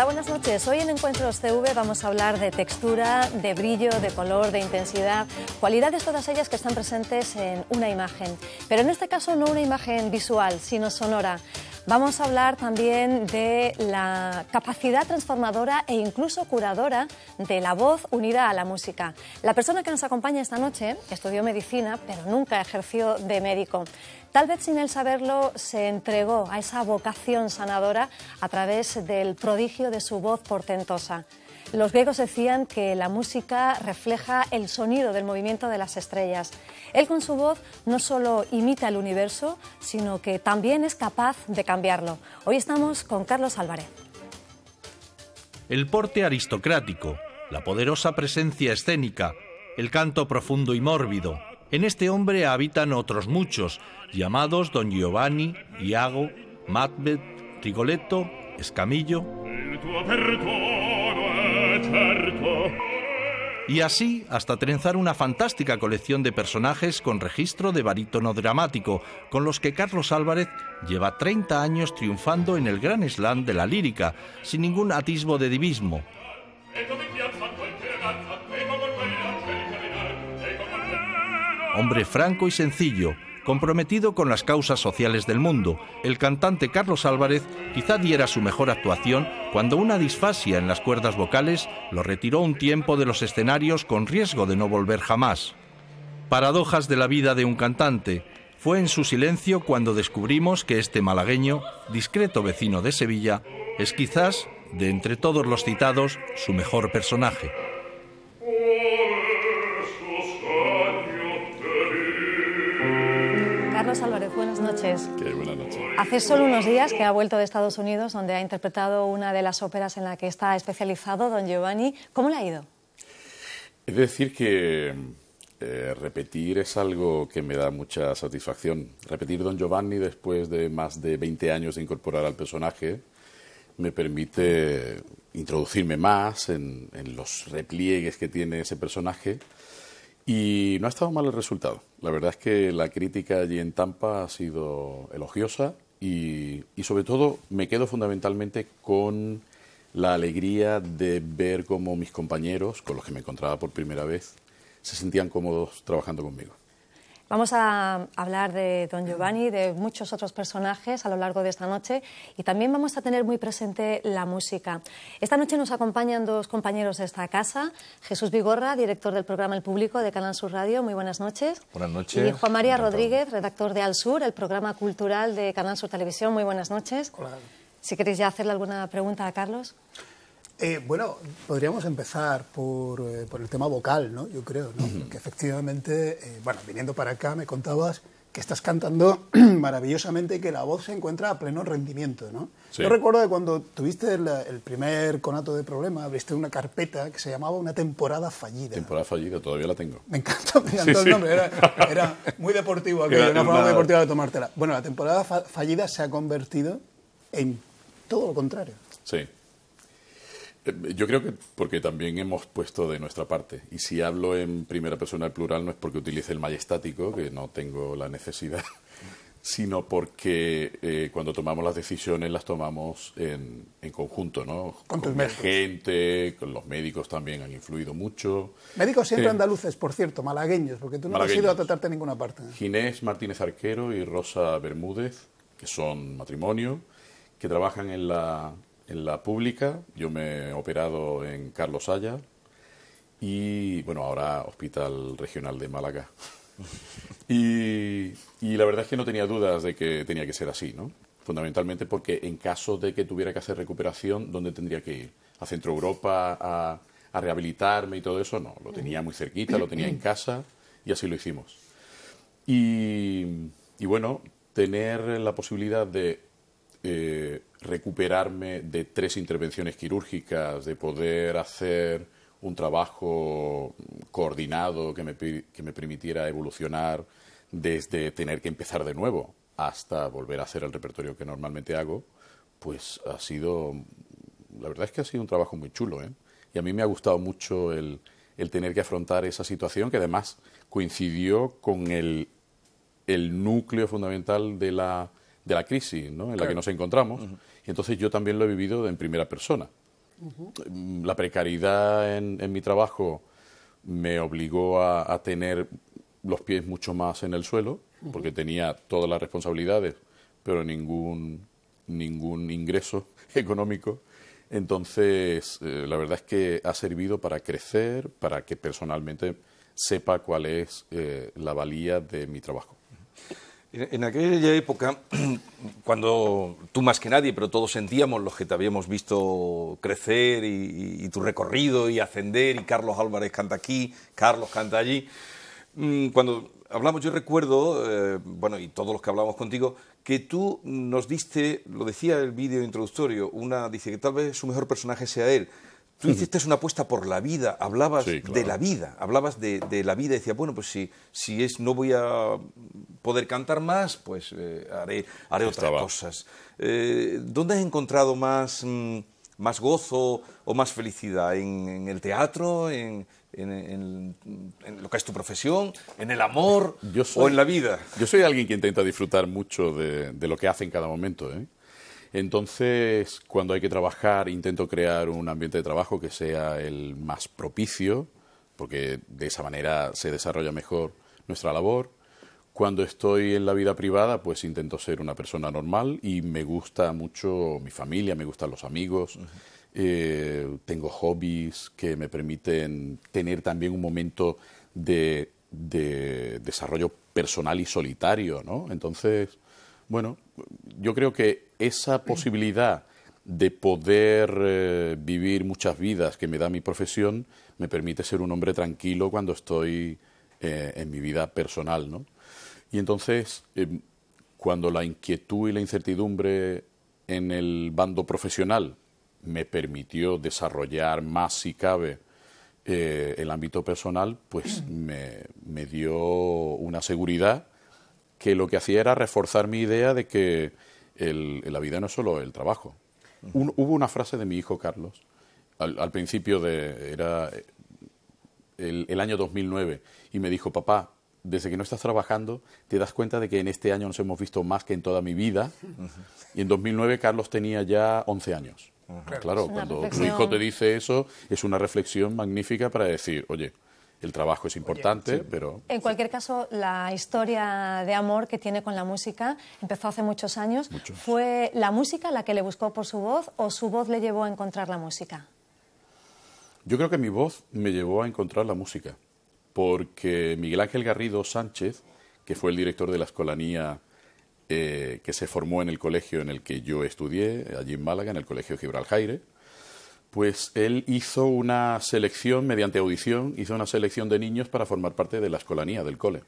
Hola, buenas noches. Hoy en Encuentros CV vamos a hablar de textura, de brillo, de color, de intensidad, cualidades todas ellas que están presentes en una imagen. Pero en este caso no una imagen visual, sino sonora. Vamos a hablar también de la capacidad transformadora e incluso curadora de la voz unida a la música. La persona que nos acompaña esta noche estudió medicina, pero nunca ejerció de médico. Tal vez sin él saberlo, se entregó a esa vocación sanadora a través del prodigio de su voz portentosa. Los griegos decían que la música refleja el sonido del movimiento de las estrellas. Él con su voz no solo imita el universo, sino que también es capaz de cambiarlo. Hoy estamos con Carlos Álvarez. El porte aristocrático, la poderosa presencia escénica, el canto profundo y mórbido, en este hombre habitan otros muchos, llamados Don Giovanni, Iago, Macbeth, Rigoletto, Escamillo. Y así hasta trenzar una fantástica colección de personajes con registro de barítono dramático, con los que Carlos Álvarez lleva 30 años triunfando en el gran slam de la lírica, sin ningún atisbo de divismo. hombre franco y sencillo, comprometido con las causas sociales del mundo, el cantante Carlos Álvarez quizá diera su mejor actuación cuando una disfasia en las cuerdas vocales lo retiró un tiempo de los escenarios con riesgo de no volver jamás. Paradojas de la vida de un cantante. Fue en su silencio cuando descubrimos que este malagueño, discreto vecino de Sevilla, es quizás, de entre todos los citados, su mejor personaje. buenas noches. buena noche. Hace solo unos días que ha vuelto de Estados Unidos, donde ha interpretado una de las óperas en la que está especializado, Don Giovanni. ¿Cómo le ha ido? Es decir que eh, repetir es algo que me da mucha satisfacción. Repetir Don Giovanni después de más de 20 años de incorporar al personaje me permite introducirme más en, en los repliegues que tiene ese personaje y no ha estado mal el resultado. La verdad es que la crítica allí en Tampa ha sido elogiosa y, sobre todo me quedo fundamentalmente con la alegría de ver cómo mis compañeros, con los que me encontraba por primera vez, se sentían cómodos trabajando conmigo. Vamos a hablar de Don Giovanni, de muchos otros personajes a lo largo de esta noche y también vamos a tener muy presente la música. Esta noche nos acompañan dos compañeros de esta casa, Jesús Vigorra, director del programa El Público de Canal Sur Radio, muy buenas noches. Buenas noches. Y Juan María Rodríguez, redactor de Al Sur, el programa cultural de Canal Sur Televisión, muy buenas noches. Hola. Si queréis ya hacerle alguna pregunta a Carlos. Eh, bueno, podríamos empezar por, eh, por, el tema vocal, ¿no? Yo creo, Que efectivamente, eh, bueno, viniendo para acá me contabas que estás cantando maravillosamente y que la voz se encuentra a pleno rendimiento, ¿no? Yo recuerdo de cuando tuviste el, primer conato de problema, abriste una carpeta que se llamaba Una temporada fallida. Temporada fallida, todavía la tengo. Me encanta, me encantó el nombre, era, muy deportivo aquello, era una forma deportiva de tomártela. Bueno, la temporada fallida se ha convertido en todo lo contrario. Sí. Eh, yo creo que porque también hemos puesto de nuestra parte. Y si hablo en primera persona del plural no es porque utilice el majestático, que no tengo la necesidad, sino porque eh, cuando tomamos las decisiones las tomamos en, conjunto, ¿no? Con, con la gente, con los médicos también han influido mucho. Médicos siempre eh, andaluces, por cierto, malagueños, porque tú no has ido a tratarte en ninguna parte. Ginés Martínez Arquero y Rosa Bermúdez, que son matrimonio, que trabajan en la en la pública, yo me he operado en Carlos Haya y, bueno, ahora Hospital Regional de Málaga. y, la verdad es que no tenía dudas de que tenía que ser así, ¿no? Fundamentalmente porque en caso de que tuviera que hacer recuperación, ¿dónde tendría que ir? ¿A Centro Europa? ¿A, rehabilitarme y todo eso? No, lo tenía muy cerquita, lo tenía en casa y así lo hicimos. Y, bueno, tener la posibilidad de eh, recuperarme de tres intervenciones quirúrgicas, de poder hacer un trabajo coordinado que me, que me permitiera evolucionar desde tener que empezar de nuevo hasta volver a hacer el repertorio que normalmente hago, pues ha sido, la verdad es que ha sido un trabajo muy chulo. ¿eh? Y a mí me ha gustado mucho el, el tener que afrontar esa situación que además coincidió con el, el núcleo fundamental de la de la crisis ¿no? en la que nos encontramos. Y entonces yo también lo he vivido en primera persona. La precariedad en, mi trabajo me obligó a, tener los pies mucho más en el suelo, porque tenía todas las responsabilidades, pero ningún, ningún ingreso económico. Entonces, eh, la verdad es que ha servido para crecer, para que personalmente sepa cuál es eh, la valía de mi trabajo. En aquella época, cuando tú más que nadie, pero todos sentíamos los que te habíamos visto crecer y, tu recorrido y ascender, y Carlos Álvarez canta aquí, Carlos canta allí, mm, cuando hablamos, yo recuerdo, eh, bueno, y todos los que hablamos contigo, que tú nos diste, lo decía el vídeo introductorio, una, dice que tal vez su mejor personaje sea él, Tú hiciste una apuesta por la vida, hablabas de la vida, hablabas de, la vida y decías, bueno, pues si, si es, no voy a poder cantar más, pues eh, haré, haré otras cosas. Eh, ¿Dónde has encontrado más, mm, más gozo o más felicidad? ¿En, el teatro? En, lo que es tu profesión? ¿En el amor o en la vida? Yo soy alguien que intenta disfrutar mucho de, de lo que hace en cada momento, ¿eh? Entonces, cuando hay que trabajar, intento crear un ambiente de trabajo que sea el más propicio, porque de esa manera se desarrolla mejor nuestra labor. Cuando estoy en la vida privada, pues intento ser una persona normal y me gusta mucho mi familia, me gustan los amigos. Eh, tengo hobbies que me permiten tener también un momento de, de desarrollo personal y solitario, ¿no? Entonces, bueno, yo creo que esa posibilidad de poder eh, vivir muchas vidas que me da mi profesión me permite ser un hombre tranquilo cuando estoy eh, en mi vida personal, ¿no? Y entonces, em, cuando la inquietud y la incertidumbre en el bando profesional me permitió desarrollar más, si cabe, eh, el ámbito personal, pues me dio una seguridad que lo que hacía era reforzar mi idea de que la vida no es solo el trabajo. hubo una frase de mi hijo Carlos, al, principio de, era eh, el, año 2009, y me dijo, papá, desde que no estás trabajando, te das cuenta de que en este año nos hemos visto más que en toda mi vida. Y en 2009 Carlos tenía ya 11 años. Claro, cuando tu hijo te dice eso, es una reflexión magnífica para decir, oye, el trabajo es importante, pero... En cualquier caso, la historia de amor que tiene con la música empezó hace muchos años. ¿Fue la música la que le buscó por su voz o su voz le llevó a encontrar la música? Yo creo que mi voz me llevó a encontrar la música, porque Miguel Ángel Garrido Sánchez, que fue el director de la escolanía eh, que se formó en el colegio en el que yo estudié, allí en Málaga, en el Colegio Gibraltar pues él hizo una selección, mediante audición, hizo una selección de niños para formar parte de la escolanía del cole.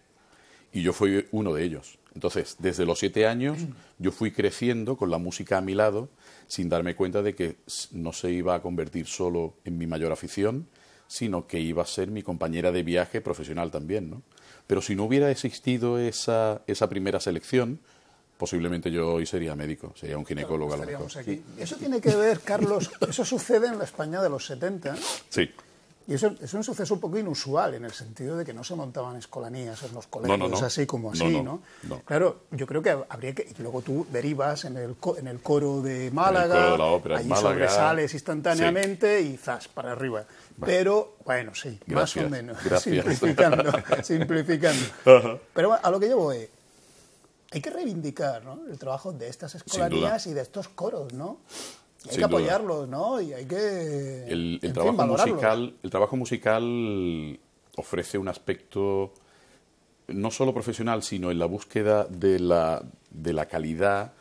Y yo fui uno de ellos. Entonces, desde los siete años, yo fui creciendo con la música a mi lado, sin darme cuenta de que no se iba a convertir solo en mi mayor afición, sino que iba a ser mi compañera de viaje profesional también, ¿no? Pero si no hubiera existido esa, esa primera selección, posiblemente yo hoy sería médico, sería un ginecólogo a lo mejor. Eso tiene que ver, Carlos, eso sucede en la España de los 70. Sí. Y eso es un suceso un poco inusual en el sentido de que no se montaban escolanías en los colegios así como así, ¿no? Claro, yo creo que habría que y luego tú derivas en el en el coro de Málaga, coro allí sobresales instantáneamente y zas para arriba. Pero bueno, sí, más o menos, Gracias. simplificando, simplificando. Pero a lo que yo voy hay que reivindicar ¿no? el trabajo de estas escolarías y de estos coros, ¿no? hay que apoyarlos, ¿no? Y hay que el, trabajo musical, el trabajo musical ofrece un aspecto no solo profesional, sino en la búsqueda de la, de la calidad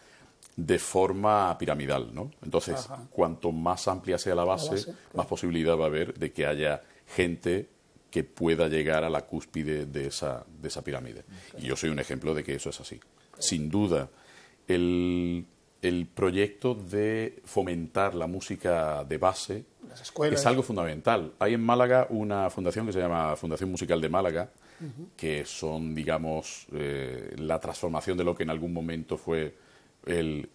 de forma piramidal, ¿no? Entonces, cuanto más amplia sea la base, más posibilidad va a haber de que haya gente que pueda llegar a la cúspide de esa, de esa pirámide. Y yo soy un ejemplo de que eso es así sin duda. El, proyecto de fomentar la música de base es algo fundamental. Hay en Málaga una fundación que se llama Fundación Musical de Málaga, que son, digamos, eh, la transformación de lo que en algún momento fue el,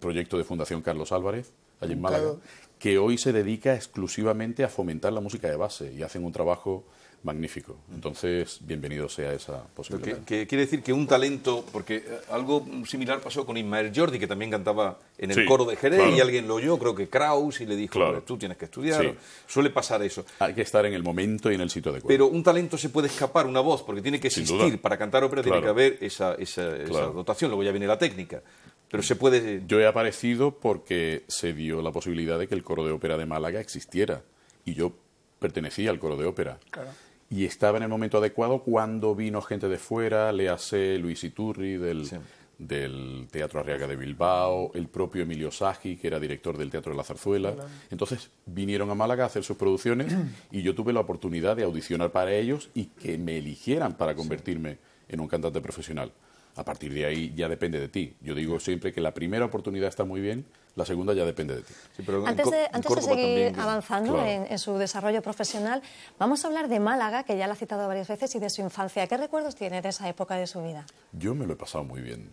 proyecto de Fundación Carlos Álvarez, allí en Málaga, que hoy se dedica exclusivamente a fomentar la música de base y hacen un trabajo magnífico. Entonces, bienvenido sea esa posibilidad. Que, quiere decir que un talento, porque eh, algo similar pasó con Ismael Jordi, que también cantaba en el coro de Jerez, y alguien lo oyó, creo que Kraus, y le dijo, tú tienes que estudiar. Suele pasar eso. Hay que estar en el momento y en el sitio adecuado. Pero un talento se puede escapar, una voz, porque tiene que existir. Para cantar ópera tiene que haber esa, esa, dotación, luego ya viene la técnica. Pero se puede... Yo he aparecido porque se dio la posibilidad de que el coro de ópera de Málaga existiera. Y yo pertenecía al coro de ópera. Claro y estaba en el momento adecuado cuando vino gente de fuera, le hace Luis Iturri del, Teatro Arriaga de Bilbao, el propio Emilio Sagi, que era director del Teatro de la Zarzuela. Entonces vinieron a Málaga a hacer sus producciones y yo tuve la oportunidad de audicionar para ellos y que me eligieran para convertirme en un cantante profesional. A partir de ahí ya depende de ti. Yo digo siempre que la primera oportunidad está muy bien, la segunda ya depende de ti. pero antes, de, seguir pues, avanzando en, su desarrollo profesional, vamos a hablar de Málaga, que ya la ha citado varias veces, y de su infancia. ¿Qué recuerdos tiene de esa época de su vida? Yo me lo he pasado muy bien.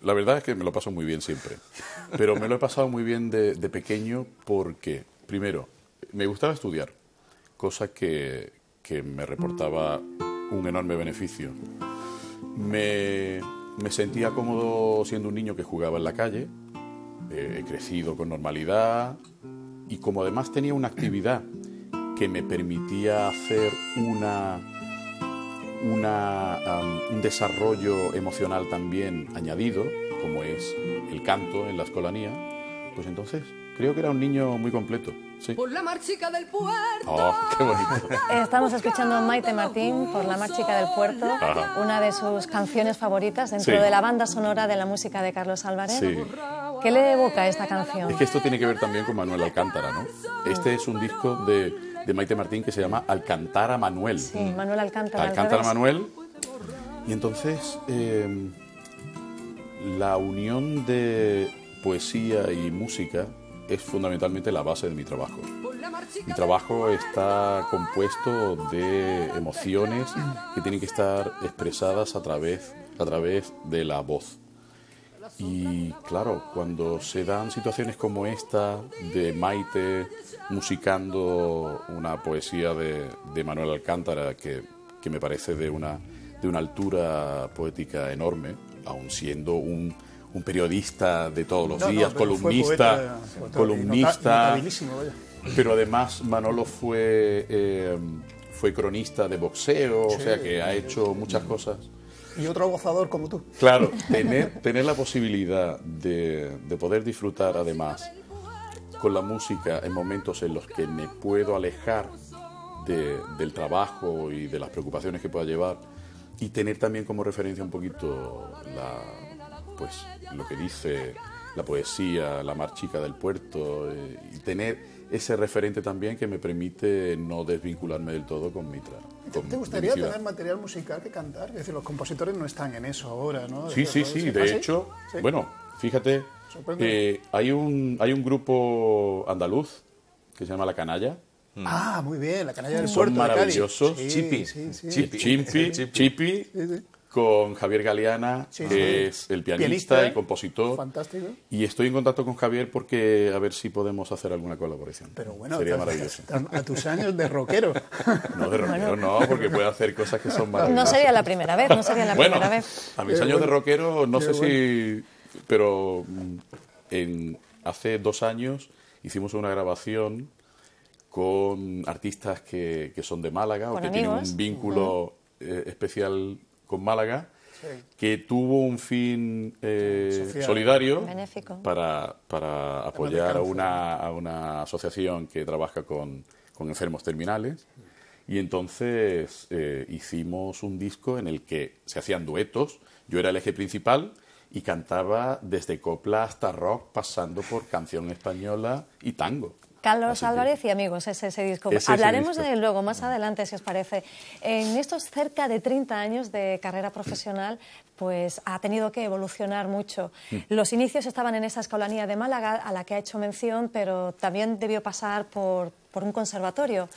La verdad es que me lo paso muy bien siempre. Pero me lo he pasado muy bien de, pequeño porque, primero, me gustaba estudiar, cosa que me reportaba un enorme beneficio me, sentía cómodo siendo un niño que jugaba en la calle, eh, he crecido con normalidad y como además tenía una actividad que me permitía hacer una, un desarrollo emocional también añadido, como es el canto en la escolanía, pues entonces Creo que era un niño muy completo. Por la marchica del puerto. Oh, eh, estamos escuchando a Maite Martín por la marchica del puerto, una de sus canciones favoritas dentro de la banda sonora de la música de Carlos Álvarez. ¿Qué le evoca esta canción? Es que esto tiene que ver también con Manuel Alcántara, ¿no? Este es un disco de, Maite Martín que se llama Alcántara Manuel. Sí, Manuel Alcántara. Alcántara Manuel. Y entonces eh, la unión de poesía y música es fundamentalmente la base de mi trabajo. Mi trabajo está compuesto de emociones que tienen que estar expresadas a través, a través de la voz. Y claro, cuando se dan situaciones como esta de Maite musicando una poesía de, Manuel Alcántara que, me parece de una, de una altura poética enorme, aun siendo un un periodista de todos los días, columnista, eh, columnista. pero además Manolo fue, eh, fue cronista de boxeo, o sea que ha hecho muchas cosas. Y otro gozador como tú. Claro, tener, tener la posibilidad de, poder disfrutar además con la música en momentos en los que me puedo alejar del trabajo y de las preocupaciones que pueda llevar y tener también como referencia un poquito la, pues lo que dice la poesía, la marchica del puerto, eh, y tener ese referente también que me permite no desvincularme del todo con Mitra. ¿Te, gustaría tener material musical que cantar? Es decir, los compositores no están en eso ahora, ¿no? sí, sí, sí. De hecho, bueno, fíjate, eh, hay, un, hay un grupo andaluz que se llama La Canalla. Mm. Ah, muy bien, La Canalla del Puerto maravillosos. De Chipi, Chipi, Chipi con Javier Galeana, que es el pianista, y compositor. Fantástico. Y estoy en contacto con Javier porque a ver si podemos hacer alguna colaboración. Pero bueno, sería maravilloso. a tus años de rockero. No, de rockero no, porque puede hacer cosas que son maravillosas. No sería la primera vez, no sería la primera vez. A mis años de rockero, no sé si. Pero mm, en, hace dos años hicimos una grabación con artistas que, son de Málaga o que tienen un vínculo eh, especial con Málaga, que tuvo un fin eh, solidario para, apoyar a una, asociación que trabaja con, enfermos terminales. Y entonces eh, hicimos un disco en el que se hacían duetos. Yo era el eje principal y cantaba desde copla hasta rock, pasando por canción española y tango. Carlos Álvarez y amigos, ese disco. Hablaremos de él luego, más adelante, si os parece. En estos cerca de 30 años de carrera profesional, pues ha tenido que evolucionar mucho. Mm. Los inicios estaban en esa escolanía de Málaga, a la que ha hecho mención, pero también debió pasar por, un conservatorio.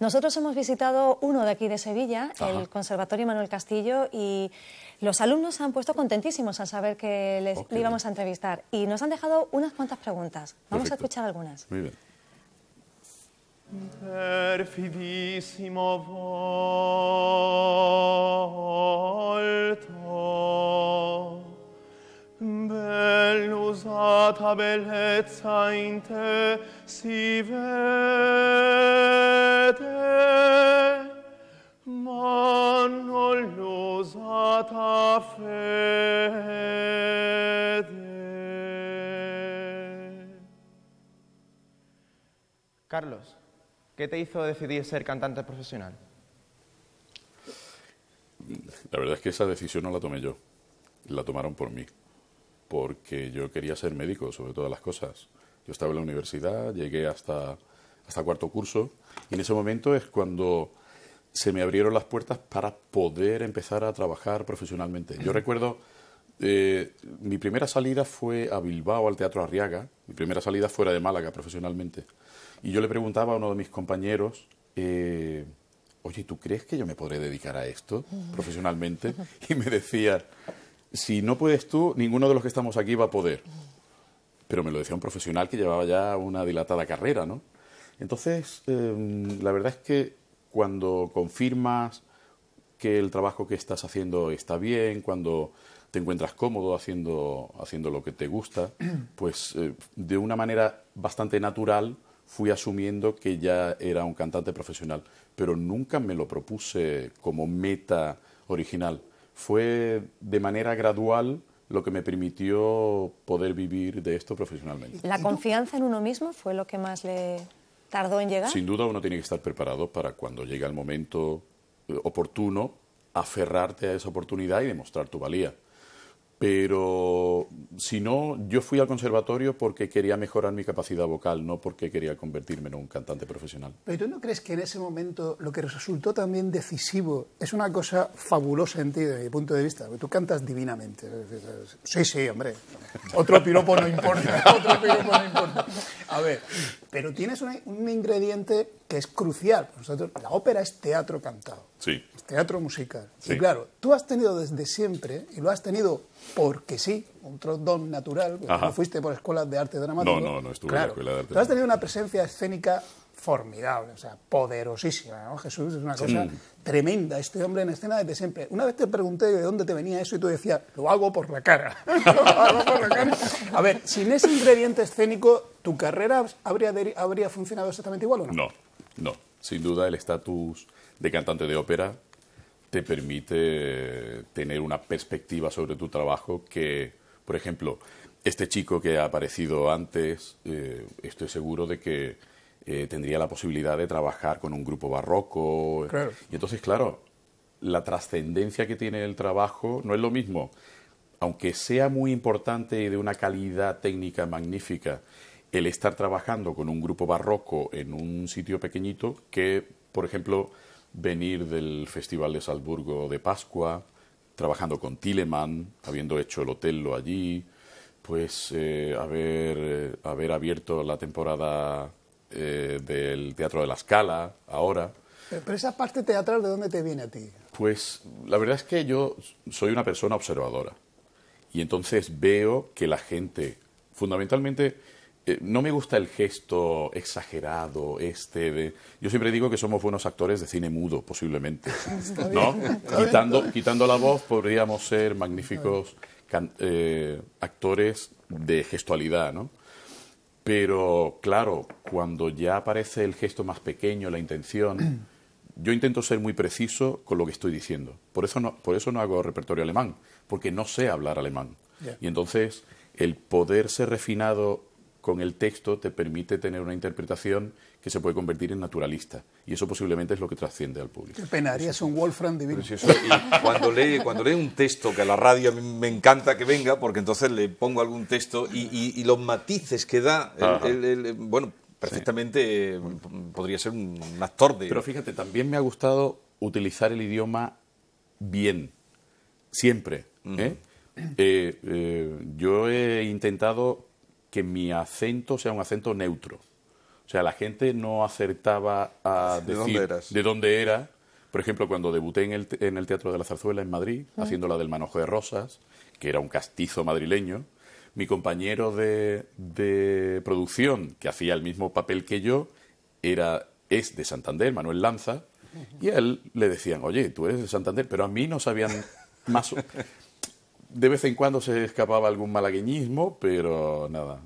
Nosotros hemos visitado uno de aquí de Sevilla, el Conservatorio Manuel Castillo, y los alumnos se han puesto contentísimos al saber que les, íbamos a entrevistar y nos han dejado unas cuantas preguntas. Vamos a escuchar algunas. perfidissimo volto, bell'usata bellezza in te si vede, ma non l'usata fede. Carlos. ¿Qué te hizo decidir ser cantante profesional? La verdad es que esa decisión no la tomé yo, la tomaron por mí, porque yo quería ser médico sobre todas las cosas. Yo estaba en la universidad, llegué hasta, hasta cuarto curso y en ese momento es cuando se me abrieron las puertas para poder empezar a trabajar profesionalmente. Yo recuerdo, eh, mi primera salida fue a Bilbao, al Teatro Arriaga, mi primera salida fuera de Málaga profesionalmente. Y yo le preguntaba a uno de mis compañeros, eh, oye, ¿tú crees que yo me podré dedicar a esto profesionalmente? Y me decía, si no puedes tú, ninguno de los que estamos aquí va a poder. Pero me lo decía un profesional que llevaba ya una dilatada carrera, ¿no? Entonces, em, la verdad es que cuando confirmas que el trabajo que estás haciendo está bien, cuando te encuentras cómodo haciendo, haciendo lo que te gusta, pues eh, de una manera bastante natural fui asumiendo que ya era un cantante profesional, pero nunca me lo propuse como meta original. Fue de manera gradual lo que me permitió poder vivir de esto profesionalmente. ¿La confianza en uno mismo fue lo que más le tardó en llegar? Sin duda uno tiene que estar preparado para cuando llega el momento oportuno, aferrarte a esa oportunidad y demostrar tu valía pero si no, yo fui al conservatorio porque quería mejorar mi capacidad vocal, no porque quería convertirme en un cantante profesional. Pero tú no crees que en ese momento lo que resultó también decisivo es una cosa fabulosa en ti, desde mi punto de vista, tú cantas divinamente. Sí, sí, hombre. Otro piropo no importa, otro piropo no importa. A ver, pero tienes un ingrediente que es crucial. Nosotros, la ópera es teatro cantado, sí. es teatro musical. Sí. Y claro, tú has tenido desde siempre, y lo has tenido porque sí, un don natural, porque no fuiste por escuelas de arte dramático. No, no, no estuve en la escuela de arte Tú has tenido una presencia escénica formidable, o sea, poderosísima, Jesús es una cosa mm. tremenda, este hombre en escena desde siempre. Una vez te pregunté de dónde te venía eso y tú decías, lo hago por la cara. lo hago por la cara. A ver, sin ese ingrediente escénico, ¿tu carrera habría, habría funcionado exactamente igual o no? No. No, sin duda el estatus de cantante de ópera te permite tener una perspectiva sobre tu trabajo que, por ejemplo, este chico que ha aparecido antes, eh, estoy seguro de que eh, tendría la posibilidad de trabajar con un grupo barroco. Y entonces, claro, la trascendencia que tiene el trabajo no es lo mismo. Aunque sea muy importante y de una calidad técnica magnífica, el estar trabajando con un grupo barroco en un sitio pequeñito que, por ejemplo, venir del Festival de Salzburgo de Pascua, trabajando con Tilleman, habiendo hecho el Otello allí, pues eh, haber, eh, haber, abierto la temporada eh, del Teatro de la Scala ahora. Pero esa parte teatral, ¿de dónde te viene a ti? Pues la verdad es que yo soy una persona observadora y entonces veo que la gente, fundamentalmente eh, no me gusta el gesto exagerado, este. De, yo siempre digo que somos buenos actores de cine mudo, posiblemente, ¿no? Quitando, la voz podríamos ser magníficos eh, actores de gestualidad, ¿no? Pero claro, cuando ya aparece el gesto más pequeño, la intención, yo intento ser muy preciso con lo que estoy diciendo. Por eso no, por eso no hago repertorio alemán, porque no sé hablar alemán. Y entonces el poder ser refinado con el texto te permite tener una interpretación que se puede convertir en naturalista. Y eso posiblemente es lo que trasciende al público. Qué pena, es un Wolfram divino. cuando, lee, cuando lee un texto, que a la radio me encanta que venga, porque entonces le pongo algún texto y, los matices que da, bueno, perfectamente mm, podría ser un actor de... Pero fíjate, también me ha gustado utilizar el idioma bien, siempre. ¿eh? Eh, eh, yo he intentado que mi acento sea un acento neutro. O sea, la gente no acertaba a decir ¿De dónde, era. Por ejemplo, cuando debuté en el, Teatro de la Zarzuela en Madrid, haciendo la del Manojo de Rosas, que era un castizo madrileño, mi compañero de, producción, que hacía el mismo papel que yo, era, es de Santander, Manuel Lanza, y a él le decían, oye, tú eres de Santander, pero a mí no sabían más... de vez en cuando se escapaba algún malagueñismo, pero nada.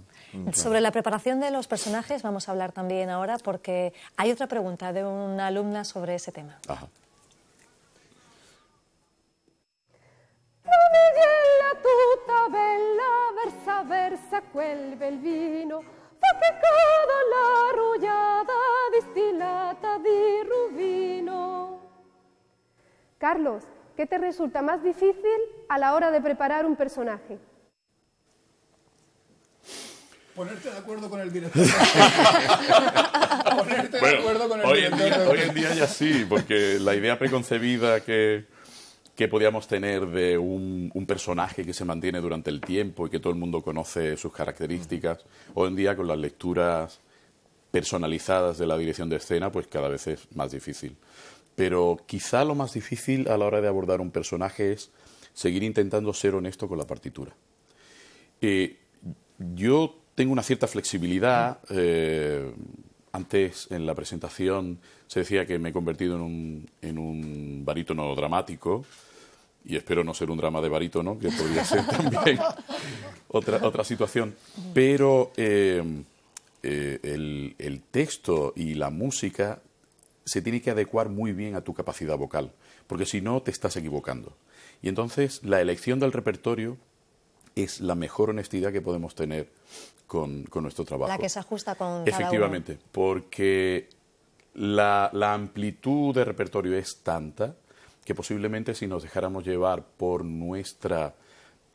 Sobre la preparación de los personajes vamos a hablar también ahora porque hay otra pregunta de una alumna sobre ese tema. vino, rubino. Carlos, ¿qué te resulta más difícil a la hora de preparar un personaje? Ponerte de acuerdo con el director. Ponerte de acuerdo con el hoy director. En día, hoy en día ya sí, porque la idea preconcebida que, podíamos tener de un, un, personaje que se mantiene durante el tiempo y que todo el mundo conoce sus características, hoy en día con las lecturas personalizadas de la dirección de escena, pues cada vez es más difícil. Pero quizá lo más difícil a la hora de abordar un personaje es seguir intentando ser honesto con la partitura. Eh, yo tengo una cierta flexibilidad. Eh, antes, en la presentación, se decía que me he convertido en un, en un barítono dramático y espero no ser un drama de barítono, que podría ser también otra, otra situación. Pero eh, el, el, texto y la música se tiene que adecuar muy bien a tu capacidad vocal, porque si no te estás equivocando. Y entonces la elección del repertorio es la mejor honestidad que podemos tener con, con nuestro trabajo. La que se ajusta con. Efectivamente, porque la, la amplitud de repertorio es tanta que posiblemente si nos dejáramos llevar por nuestra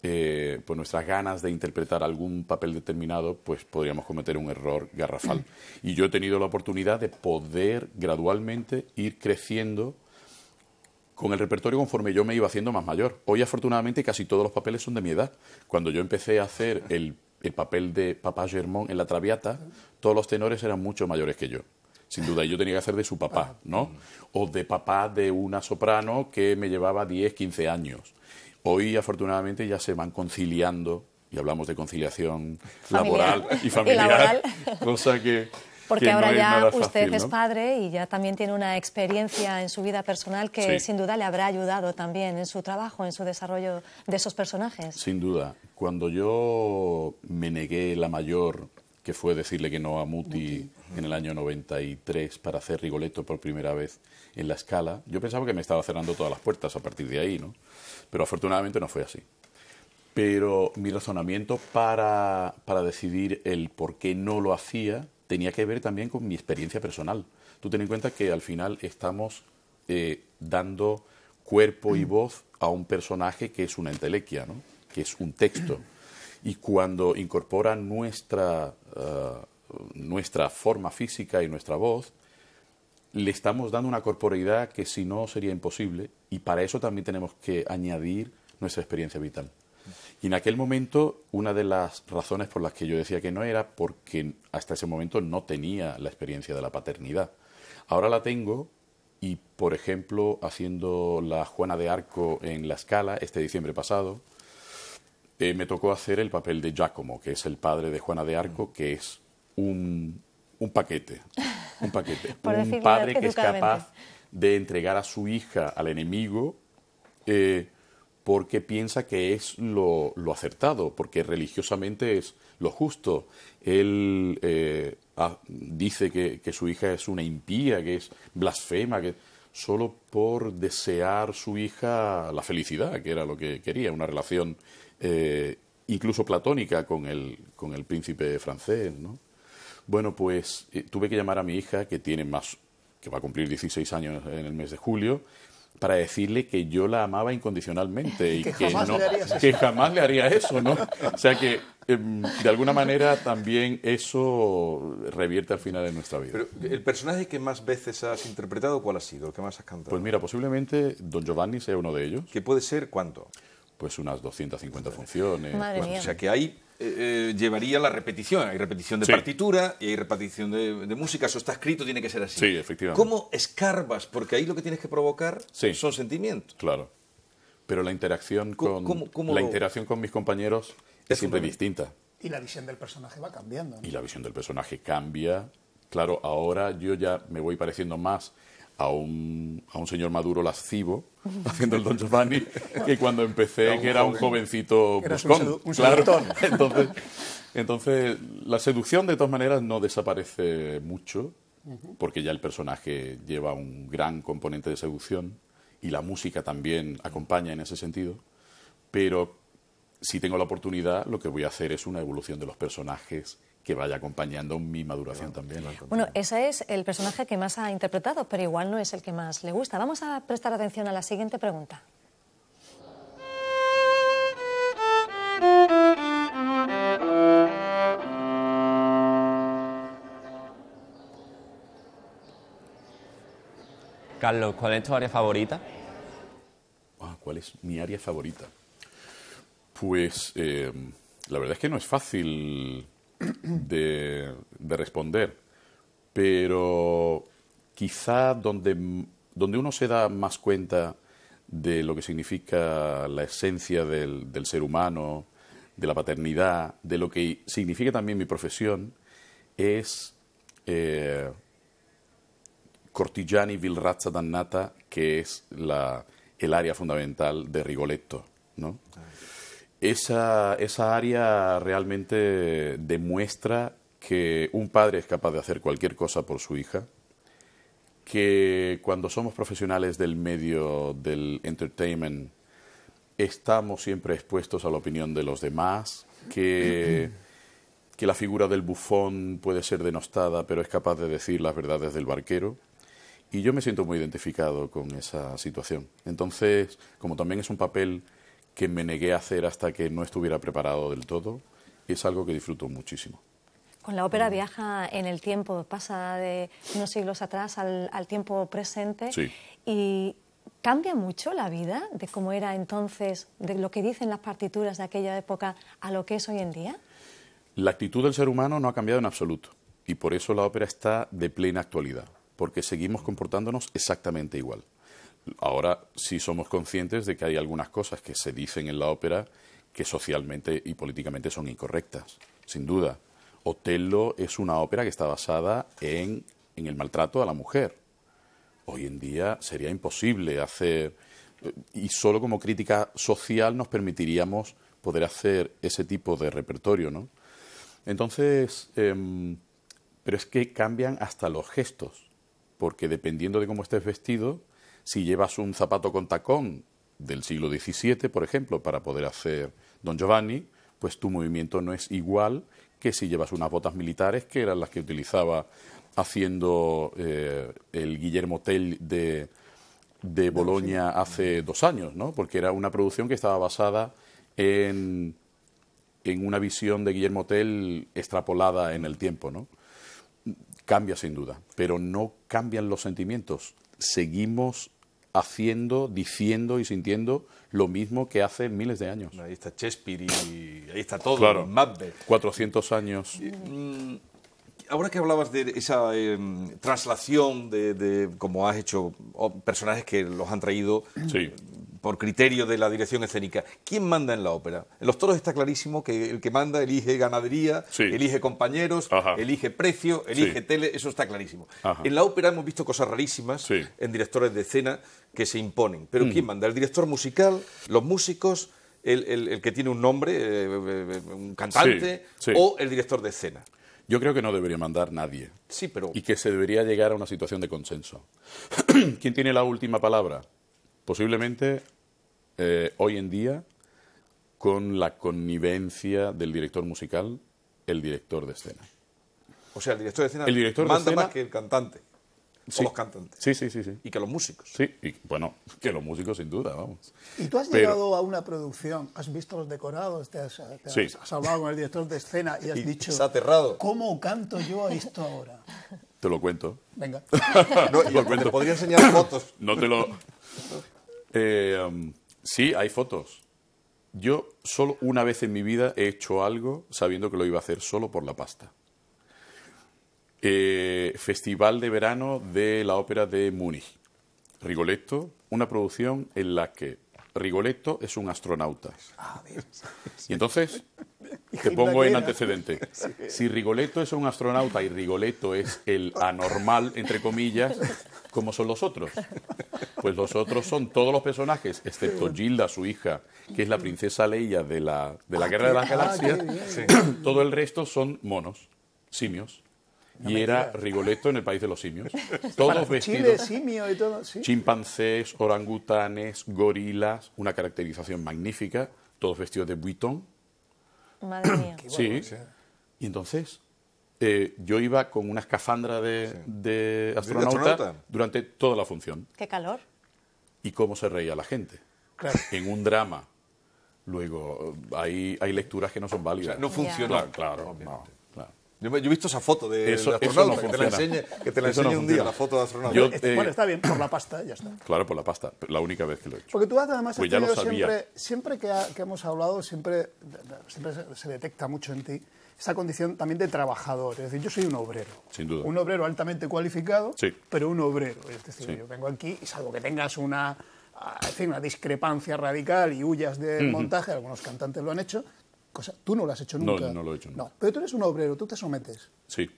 eh, por nuestras ganas de interpretar algún papel determinado, pues podríamos cometer un error garrafal. Mm. Y yo he tenido la oportunidad de poder gradualmente ir creciendo con el repertorio conforme yo me iba haciendo más mayor. Hoy afortunadamente casi todos los papeles son de mi edad. Cuando yo empecé a hacer el, papel de papá Germón en La Traviata, todos los tenores eran mucho mayores que yo. Sin duda, yo tenía que hacer de su papá, ¿no? O de papá de una soprano que me llevaba 10, 15 años. Hoy, afortunadamente, ya se van conciliando, y hablamos de conciliación laboral y familiar, cosa que porque ahora ya usted es padre y ya también tiene una experiencia en su vida personal que sin duda le habrá ayudado también en su trabajo, en su desarrollo de esos personajes. Sin duda. Cuando yo me negué la mayor, que fue decirle que no a Muti, en el año 93 para hacer Rigoletto por primera vez en la escala, yo pensaba que me estaba cerrando todas las puertas a partir de ahí, ¿no? Pero afortunadamente no fue así. Pero mi razonamiento para, para decidir el por qué no lo hacía tenía que ver también con mi experiencia personal. Tú ten en cuenta que al final estamos eh, dando cuerpo y mm. voz a un personaje que es una entelequia, que es un texto. Y cuando incorpora nuestra, eh, nuestra forma física y nuestra voz, le estamos dando una corporeidad que si no sería imposible y para eso también tenemos que añadir nuestra experiencia vital. Y en aquel momento, una de las razones por las que yo decía que no era porque hasta ese momento no tenía la experiencia de la paternidad. Ahora la tengo y, por ejemplo, haciendo la Juana de Arco en La Escala este diciembre pasado, eh, me tocó hacer el papel de Giacomo, que es el padre de Juana de Arco, que es un, un paquete, un paquete, un padre que es capaz de entregar a su hija al enemigo. Eh, porque piensa que es lo, lo acertado, porque religiosamente es lo justo. Él eh, ah, dice que, su hija es una impía, que es blasfema, que solo por desear su hija la felicidad, que era lo que quería, una relación eh, incluso platónica con el, con el príncipe francés. ¿no? Bueno, pues eh, tuve que llamar a mi hija, que tiene más que va a cumplir 16 años en el mes de julio, para decirle que yo la amaba incondicionalmente y que, jamás, no, le que jamás, le haría eso, ¿no? O sea que em, de alguna manera también eso revierte al final de nuestra vida. Pero el personaje que más veces has interpretado, ¿cuál ha sido? ¿El que más has cantado? Pues mira, posiblemente Don Giovanni sea uno de ellos. ¿Qué puede ser cuánto? Pues unas 250 funciones. O sea que hay eh, eh, llevaría la repetición. Hay repetición de partitura y hay repetición de, música. Eso está escrito, tiene que ser así. Sí, efectivamente. ¿Cómo escarbas? Porque ahí lo que tienes que provocar sí. son sentimientos. Claro. Pero la interacción con, la interacción con mis compañeros es, siempre distinta. Y la visión del personaje va cambiando. Y la visión del personaje cambia. Claro, ahora yo ya me voy pareciendo más a un, a un señor maduro lascivo haciendo el Don Giovanni que cuando empecé era que era un jovencito buscón. Un claro. entonces, entonces, la seducción de todas maneras no desaparece mucho porque ya el personaje lleva un gran componente de seducción y la música también acompaña en ese sentido, pero si tengo la oportunidad, lo que voy a hacer es una evolución de los personajes que vaya acompañando mi maduración también. Bueno, ese es el personaje que más ha interpretado, pero igual no es el que más le gusta. Vamos a prestar atención a la siguiente pregunta. Carlos, ¿cuál es tu área favorita? Ah, ¿Cuál es mi área favorita? Pues eh, la verdad es que no es fácil de, responder. Pero quizá donde, donde uno se da más cuenta de lo que significa la esencia del, ser humano, de la paternidad, de lo que significa también mi profesión, es eh, Cortigiani Vilrazza Dannata, que es la, el área fundamental de Rigoletto. Ah, esa, esa área realmente demuestra que un padre es capaz de hacer cualquier cosa por su hija, que cuando somos profesionales del medio del entertainment estamos siempre expuestos a la opinión de los demás, que la figura del bufón puede ser denostada, pero es capaz de decir las verdades del barquero. Y yo me siento muy identificado con esa situación. Entonces, como también es un papel que me negué a hacer hasta que no estuviera preparado del todo, es algo que disfruto muchísimo. Con la ópera viaja en el tiempo, pasa de unos siglos atrás al, tiempo presente sí. y cambia mucho la vida de cómo era entonces, de lo que dicen las partituras de aquella época a lo que es hoy en día. La actitud del ser humano no ha cambiado en absoluto y por eso la ópera está de plena actualidad, porque seguimos comportándonos exactamente igual. Ahora sí somos conscientes de que hay algunas cosas que se dicen en la ópera que socialmente y políticamente son incorrectas, sin duda. Otello es una ópera que está basada en, en el maltrato a la mujer. Hoy en día sería imposible hacer, y solo como crítica social nos permitiríamos poder hacer ese tipo de repertorio, ¿no? Entonces, em, pero es que cambian hasta los gestos, porque dependiendo de cómo estés vestido, si llevas un zapato con tacón del siglo XVII, por ejemplo, para poder hacer Don Giovanni, pues tu movimiento no es igual que si llevas unas botas militares, que eran las que utilizaba haciendo eh, el Guillermo Tell de, de Bolonia hace dos años, ¿no? porque era una producción que estaba basada en, en una visión de Guillermo Tell extrapolada en el tiempo. ¿no? Cambia sin duda, pero no cambian los sentimientos. Seguimos haciendo, diciendo y sintiendo lo mismo que hace miles de años. Ahí está Shakespeare y ahí está todo, claro, 400 años. Mm, ahora que hablabas de esa em, traslación de, de, como has hecho, personajes que los han traído por criterio de la dirección escénica, ¿quién manda en la ópera? En Los Toros está clarísimo que el que manda elige ganadería, elige compañeros, elige precio, elige tele, eso está clarísimo. En la ópera hemos visto cosas rarísimas en directores de escena que se imponen, pero ¿quién manda? ¿El director musical? ¿Los músicos? El, que tiene un nombre, eh, eh, eh, un cantante, o el director de escena. Yo creo que no debería mandar nadie. Sí, pero... Y que se debería llegar a una situación de consenso. ¿Quién tiene la última palabra? Posiblemente eh, hoy en día, con la connivencia del director musical, el director de escena. O sea, el director de escena, el director manda más que el cantante sí. los cantantes. Sí, sí, sí, Y que los músicos. Sí, y, bueno, que los músicos sin duda, vamos. ¿Y tú has llegado a una producción, has visto los decorados, te has, hablado con el director de escena y has dicho... Se ha aterrado. ¿Cómo canto yo a esto ahora? Te lo cuento. Venga. no, te lo podría enseñar fotos. no te lo... sí, hay fotos. Yo solo una vez en mi vida he hecho algo sabiendo que lo iba a hacer solo por la pasta. Eh, Festival de Verano de la Ópera de Múnich. Rigoletto, una producción en la que Rigoletto es un astronauta. Ah, y entonces te pongo en antecedente. Si Rigoletto es un astronauta y Rigoletto es el anormal, entre comillas, ¿cómo son los otros? Pues los otros son todos los personajes, excepto Gilda, su hija, que es la princesa Leia de la, de la ah, Guerra de las Galaxias. Ah, Todo el resto son monos, simios y era Rigoletto en el país de los simios. Todos vestidos. Chile, simio y todo, ¿sí? Chimpancés, orangutanes, gorilas, una caracterización magnífica, todos vestidos de buitón. Madre mía. sí. Y entonces, eh, yo iba con una escafandra de, astronauta durante toda la función. ¡Qué calor! Y cómo se reía la gente. Claro. En un drama. Luego, eh, hay, hay lecturas que no son válidas. no funciona. Claro, yo, he visto esa foto de eso, astronauta, que, te la enseñe, que te la enseñe un día, la foto de astronauta. Eh, bueno, está bien, por la pasta, ya está. Claro, por la pasta, la única vez que lo he hecho. Porque tú además has pues siempre, siempre que, hemos hablado, siempre, siempre se detecta mucho en ti esa condición también de trabajador. Es decir, yo soy un obrero. Sin duda. Un obrero altamente cualificado, pero un obrero. Es decir, yo vengo aquí y salvo que tengas una, ah, en una discrepancia radical y huyas del montaje, algunos cantantes lo han hecho, tú no lo has hecho nunca. No, no lo he hecho nunca. pero tú eres un obrero, tú te sometes. Sí.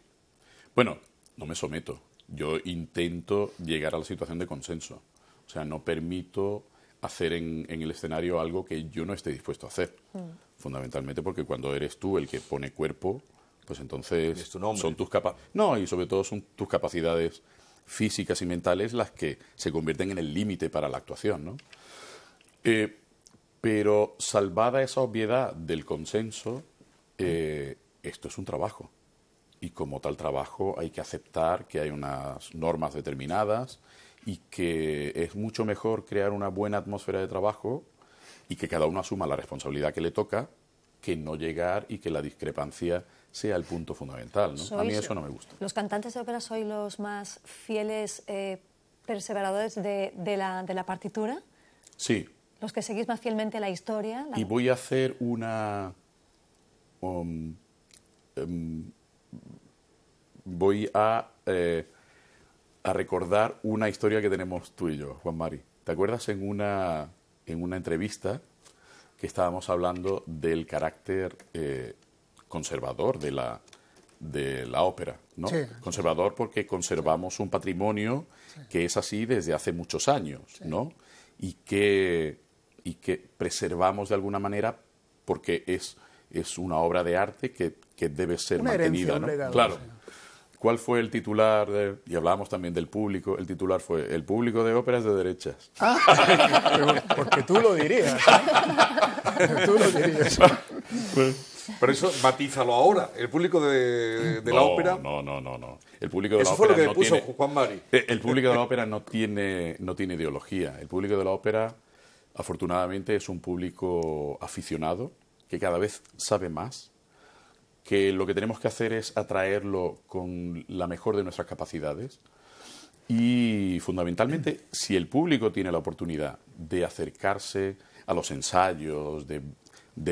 Bueno, no me someto. Yo intento llegar a la situación de consenso. O sea, no permito hacer en, el escenario algo que yo no esté dispuesto a hacer. Mm. Fundamentalmente porque cuando eres tú el que pone cuerpo, pues entonces son tus capacidades. No, y sobre todo son tus capacidades físicas y mentales las que se convierten en el límite para la actuación, ¿no? Eh, pero salvada esa obviedad del consenso, eh, esto es un trabajo. Y como tal trabajo hay que aceptar que hay unas normas determinadas y que es mucho mejor crear una buena atmósfera de trabajo y que cada uno asuma la responsabilidad que le toca que no llegar y que la discrepancia sea el punto fundamental. A mí eso no me gusta. ¿Los cantantes de ópera son los más fieles eh, perseveradores de, la, de la partitura? Sí, los que seguís más fielmente la historia. Y voy a hacer una... Um, em, voy a, eh, a recordar una historia que tenemos tú y yo, Juan Mari. ¿Te acuerdas en una, en una entrevista que estábamos hablando del carácter eh, conservador de la, de la ópera, conservador porque conservamos un patrimonio que es así desde hace muchos años, ¿no? Y que y que preservamos de alguna manera porque es, es una obra de arte que, que debe ser mantenida. ¿no? claro. ¿Cuál fue el titular? y hablábamos también del público. El titular fue El público de óperas de derechas. Ah. porque tú lo dirías. Tú lo dirías. Pues, pero eso matízalo ahora. El público de, la ópera. No, no, no, no. El público de la fue lo que puso Juan Mari. Eh, el público de la ópera no tiene, no tiene ideología. El público de la ópera Afortunadamente es un público aficionado que cada vez sabe más, que lo que tenemos que hacer es atraerlo con la mejor de nuestras capacidades y fundamentalmente si el público tiene la oportunidad de acercarse a los ensayos, de,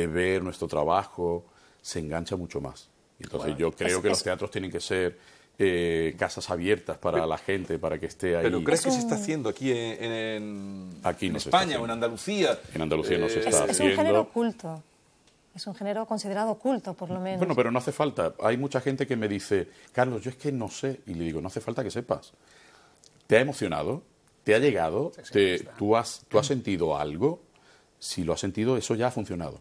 ver nuestro trabajo, se engancha mucho más. Entonces yo creo que los teatros tienen que ser eh, casas abiertas para la gente, para que esté ahí. ¿Pero crees que se está haciendo aquí en, España o en Andalucía? En Andalucía no se eh, está haciendo. Es un género oculto. Es un género considerado oculto, por lo menos. Bueno, pero no hace falta. Hay mucha gente que me dice, Carlos, yo es que no sé. Y le digo, no hace falta que sepas. ¿Te ha emocionado? ¿Te ha llegado? ¿tú, has, ¿Tú has sentido algo? Si lo has sentido, eso ya ha funcionado.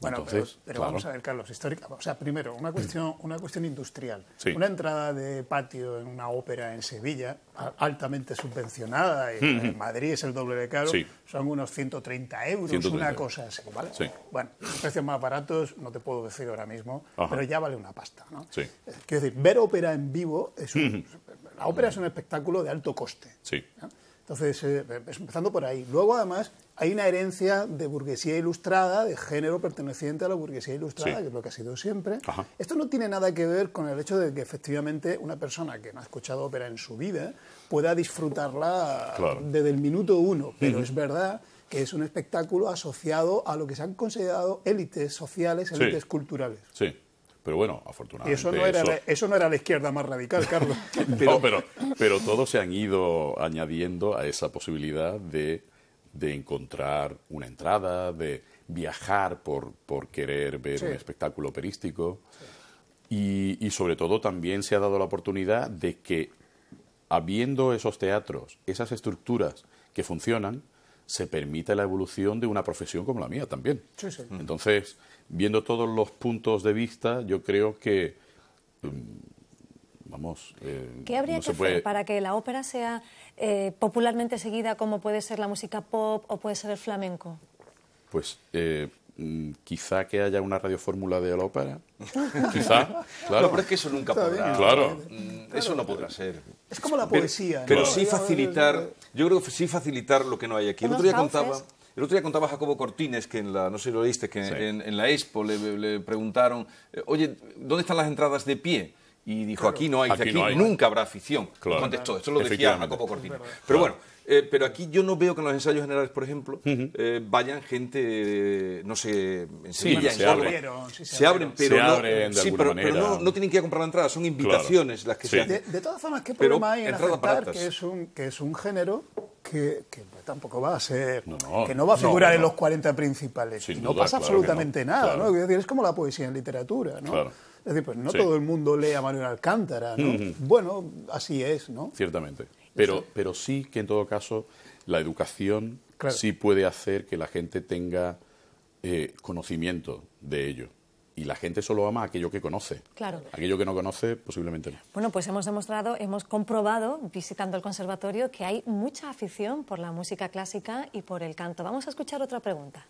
Bueno, pero, vamos a ver, Carlos, histórica. O sea, primero, una cuestión, una cuestión industrial. Una entrada de patio en una ópera en Sevilla, altamente subvencionada, eh, hmm. en Madrid es el doble de caro, son unos 130 euros, una cosa así, ¿vale? Bueno, precios más baratos no te puedo decir ahora mismo, pero ya vale una pasta, ¿no? Eh, quiero decir, ver ópera en vivo es La ópera es un espectáculo de alto coste. Sí. Entonces, eh, eh, empezando por ahí. Luego, además, hay una herencia de burguesía ilustrada, de género perteneciente a la burguesía ilustrada, que es lo que ha sido siempre. Esto no tiene nada que ver con el hecho de que efectivamente una persona que no ha escuchado ópera en su vida pueda disfrutarla desde el minuto uno, pero es verdad que es un espectáculo asociado a lo que se han considerado élites sociales, élites culturales. Sí. Pero bueno, afortunadamente. Eso no, era, eso... La, no era la izquierda más radical, Carlos. pero... No, pero, todos se han ido añadiendo a esa posibilidad de, encontrar una entrada, de viajar por, querer ver un espectáculo operístico. Y, sobre todo también se ha dado la oportunidad de que, habiendo esos teatros, esas estructuras que funcionan, se permita la evolución de una profesión como la mía también. Sí, Entonces viendo todos los puntos de vista, yo creo que, mm, vamos... Eh, ¿Qué habría que hacer para que la ópera sea eh, popularmente seguida como puede ser la música pop o puede ser el flamenco? Pues eh, mm, quizá que haya una radiofórmula de la ópera. quizá, claro. pero es que eso nunca podrá. Claro. Mm, eso no podrá ser. Es como la poesía. Pero, sí facilitar, yo creo que sí facilitar lo que no hay aquí. El otro día contaba... El otro día contaba Jacobo Cortines, que en la, no sé si lo viste que en, la Expo le, preguntaron, eh, oye, ¿dónde están las entradas de pie? Y dijo, aquí no hay, aquí, nunca habrá afición. Contestó, esto lo decía Jacobo Cortines. Pero bueno, eh, pero aquí yo no veo que en los ensayos generales, por ejemplo, eh, vayan gente, no sé, en Sevilla, se, se, abren, pero, no, no, tienen que ir a comprar la entrada, son invitaciones las que se De, todas formas, ¿qué problema hay en aceptar que es, un, que es un género que, tampoco va a ser, que no va a figurar en los 40 principales. no pasa absolutamente nada, Es, como la poesía en literatura, ¿no? Es decir, pues no todo el mundo lee a Manuel Alcántara, ¿no? Bueno, así es, ¿no? Ciertamente. Pero, pero sí que en todo caso la educación sí puede hacer que la gente tenga eh, conocimiento de ello y la gente solo ama aquello que conoce. Claro. Aquello que no conoce, posiblemente no. Bueno, pues hemos demostrado, hemos comprobado, visitando el conservatorio, que hay mucha afición por la música clásica y por el canto. Vamos a escuchar otra pregunta.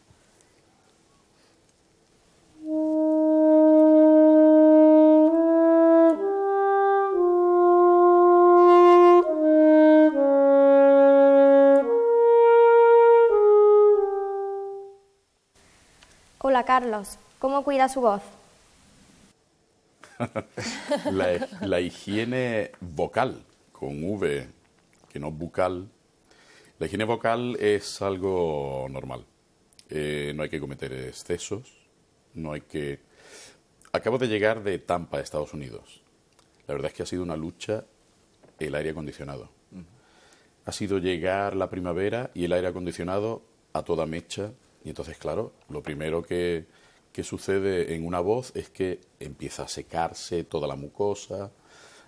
Hola Carlos, ¿Cómo cuida su voz? la, higiene vocal, con V, que no bucal. La higiene vocal es algo normal. Eh, no hay que cometer excesos, no hay que... Acabo de llegar de Tampa, Estados Unidos. La verdad es que ha sido una lucha el aire acondicionado. Ha sido llegar la primavera y el aire acondicionado a toda mecha. Y entonces, claro, lo primero que, que sucede en una voz es que empieza a secarse toda la mucosa.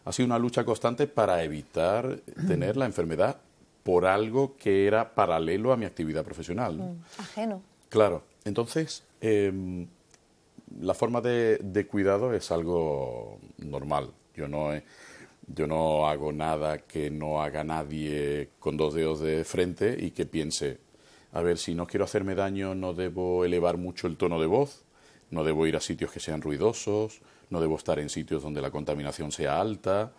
Ha sido una lucha constante para evitar tener la enfermedad por algo que era paralelo a mi actividad profesional. Mm, ajeno. Claro. Entonces, em, la forma de, cuidado es algo normal. Yo no, yo no hago nada que no haga nadie con dos dedos de frente y que piense, a ver, si no quiero hacerme daño, no debo elevar mucho el tono de voz, no debo ir a sitios que sean ruidosos, no debo estar en sitios donde la contaminación sea alta.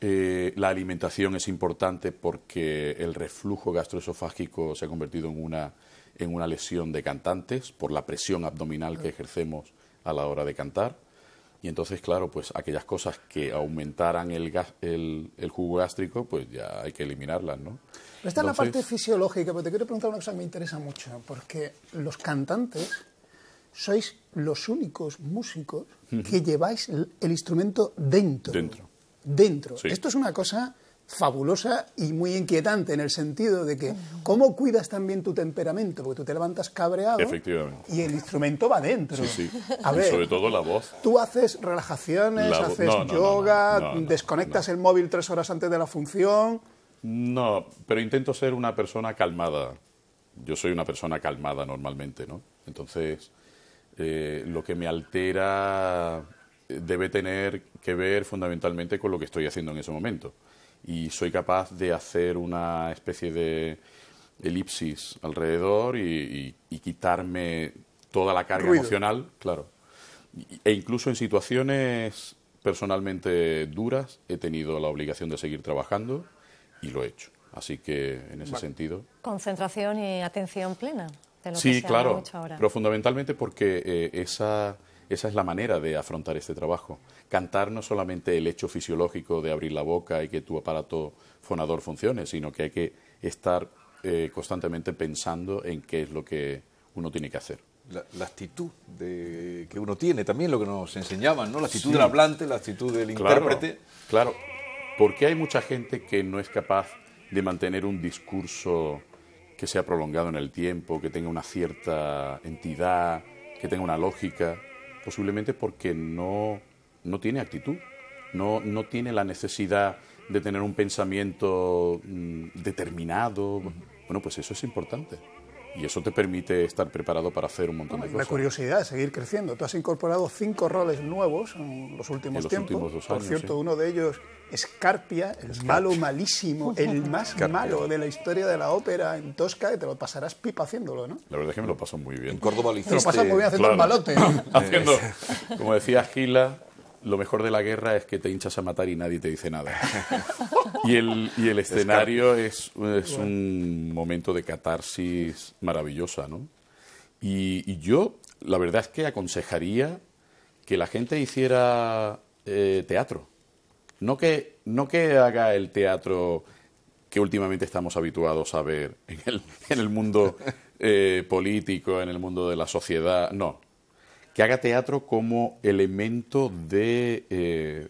Eh, la alimentación es importante porque el reflujo gastroesofágico se ha convertido en una, en una lesión de cantantes por la presión abdominal que ejercemos a la hora de cantar. Y entonces, claro, pues aquellas cosas que aumentaran el, jugo gástrico, pues ya hay que eliminarlas, ¿no? Pero está la parte fisiológica, pero te quiero preguntar una cosa que me interesa mucho, porque los cantantes sois los únicos músicos que lleváis el, instrumento dentro. Dentro. Dentro. Esto es una cosa fabulosa y muy inquietante en el sentido de que cómo cuidas también tu temperamento, porque tú te levantas cabreado Efectivamente. y el instrumento va dentro. Sí, sí. A ver, sobre todo la voz. Tú haces relajaciones, haces yoga, desconectas el móvil tres horas antes de la función. No, pero intento ser una persona calmada. Yo soy una persona calmada normalmente, ¿no? Entonces eh, lo que me altera eh, debe tener que ver fundamentalmente con lo que estoy haciendo en ese momento. Y soy capaz de hacer una especie de elipsis alrededor y, quitarme toda la carga emocional, claro. E incluso en situaciones personalmente duras he tenido la obligación de seguir trabajando y lo he hecho. Así que en ese sentido. Concentración y atención plena sí, claro, pero fundamentalmente porque eh, esa, esa es la manera de afrontar este trabajo. Cantar no solamente el hecho fisiológico de abrir la boca y que tu aparato fonador funcione, sino que hay que estar eh, constantemente pensando en qué es lo que uno tiene que hacer. La, actitud que uno tiene, también lo que nos enseñaban, ¿no? La actitud del hablante, la actitud del intérprete. Claro, porque hay mucha gente que no es capaz de mantener un discurso que sea prolongado en el tiempo, que tenga una cierta entidad, que tenga una lógica, posiblemente porque no, tiene actitud, no, no tiene la necesidad de tener un pensamiento mm, determinado. Bueno, pues eso es importante y eso te permite estar preparado para hacer un montón de cosas. La curiosidad de seguir creciendo. Tú has incorporado cinco roles nuevos en los últimos en los tiempos. Últimos dos años, Por cierto, uno de ellos es Carpia, el malo malísimo, el más malo de la historia de la ópera en Tosca, y te lo pasarás pipa haciéndolo, ¿no? La verdad es que me lo paso muy bien. En Córdoba lo hiciste... lo muy bien haciendo un balote. como decía Gila, lo mejor de la guerra es que te hinchas a matar y nadie te dice nada. y, el, y el escenario es, es un momento de catarsis maravillosa, ¿no? Y, yo, la verdad es que aconsejaría que la gente hiciera eh, teatro. No que, no que haga el teatro que últimamente estamos habituados a ver en el, en el mundo eh, político, en el mundo de la sociedad, no que haga teatro como elemento de, eh,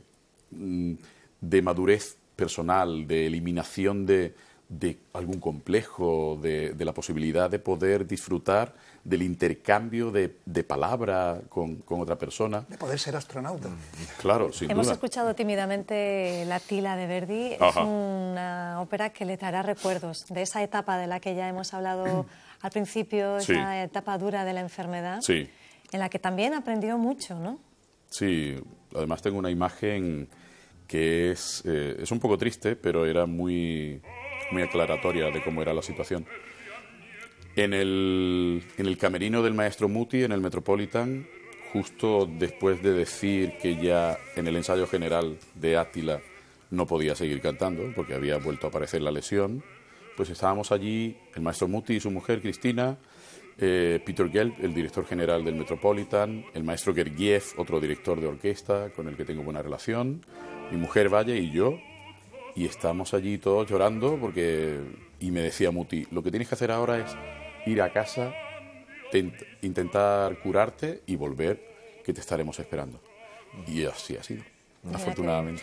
mm, de madurez personal, de eliminación de, algún complejo, de, la posibilidad de poder disfrutar del intercambio de, de palabra con, otra persona. De poder ser astronauta. Claro, sin Hemos escuchado tímidamente La Tila de Verdi. Es una ópera que le dará recuerdos de esa etapa de la que ya hemos hablado al principio, esa etapa dura de la enfermedad. Sí en la que también aprendió mucho, ¿no? Sí, además tengo una imagen que eh, es, un poco triste, pero era muy, muy aclaratoria de cómo era la situación. En el, en el camerino del maestro Muti, en el Metropolitan, justo después de decir que ya en el ensayo general de Átila no podía seguir cantando, porque había vuelto a aparecer la lesión, pues estábamos allí, el maestro Muti y su mujer Cristina, eh, Peter Gelb, el director general del Metropolitan, el maestro Gergiev, otro director de orquesta con el que tengo buena relación, mi mujer Valle y yo, y estamos allí todos llorando porque... Y me decía Muti, lo que tienes que hacer ahora es ir a casa, intentar curarte y volver, que te estaremos esperando. Y así ha sido, afortunadamente.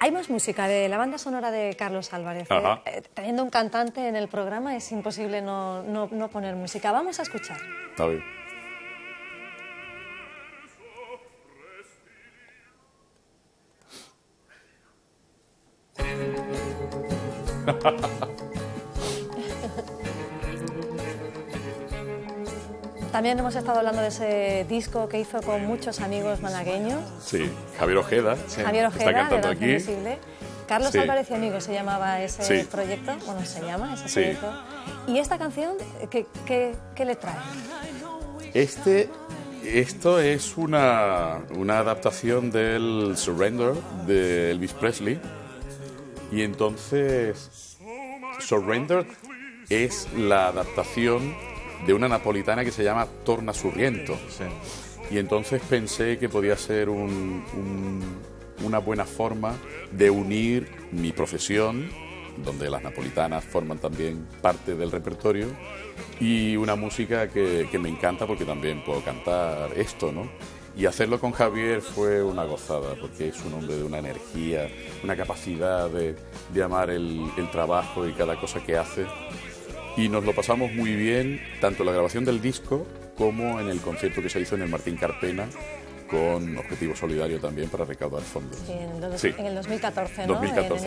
Hay más música de la banda sonora de Carlos Álvarez. Eh, eh, teniendo un cantante en el programa es imposible no, poner música. Vamos a escuchar. Está bien. También hemos estado hablando de ese disco que hizo con muchos amigos malagueños. Sí, Javier Ojeda. Javier Ojeda, está cantando aquí. Carlos Álvarez y Amigos se llamaba ese proyecto, bueno, se llama ese proyecto. ¿Y esta canción qué, le trae? Este, esto es una, una adaptación del Surrender de Elvis Presley. Y entonces, Surrender es la adaptación de una napolitana que se llama Torna Surriento. Y entonces pensé que podía ser una buena forma de unir mi profesión, donde las napolitanas forman también parte del repertorio, y una música que, me encanta porque también puedo cantar esto, ¿no? Y hacerlo con Javier fue una gozada, porque es un hombre de una energía, una capacidad de, de amar el trabajo y cada cosa que hace y nos lo pasamos muy bien, tanto en la grabación del disco como en el concierto que se hizo en el Martín Carpena con objetivo solidario también para recaudar fondos. En, el 2014,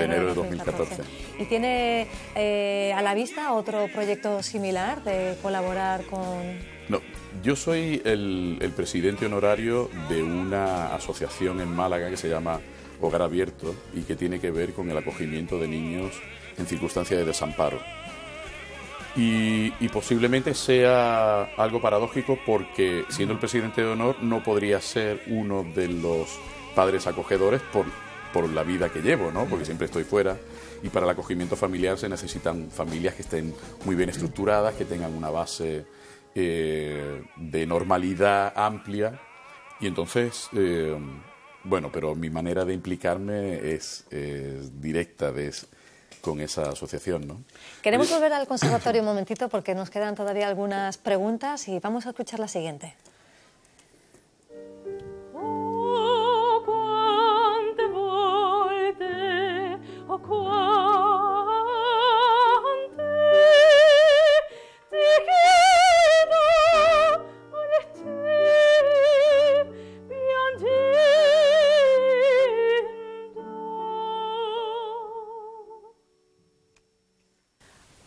enero, de 2014. ¿Y tiene eh, a la vista otro proyecto similar de colaborar con...? No, yo soy el, el presidente honorario de una asociación en Málaga que se llama Hogar Abierto y que tiene que ver con el acogimiento de niños en circunstancias de desamparo. Y, posiblemente sea algo paradójico porque siendo el presidente de honor no podría ser uno de los padres acogedores por, la vida que llevo, ¿no? porque siempre estoy fuera y para el acogimiento familiar se necesitan familias que estén muy bien estructuradas, que tengan una base eh, de normalidad amplia y entonces... Eh, bueno, pero mi manera de implicarme es, es directa, es, con esa asociación. Queremos volver al conservatorio un momentito porque nos quedan todavía algunas preguntas y vamos a escuchar la siguiente.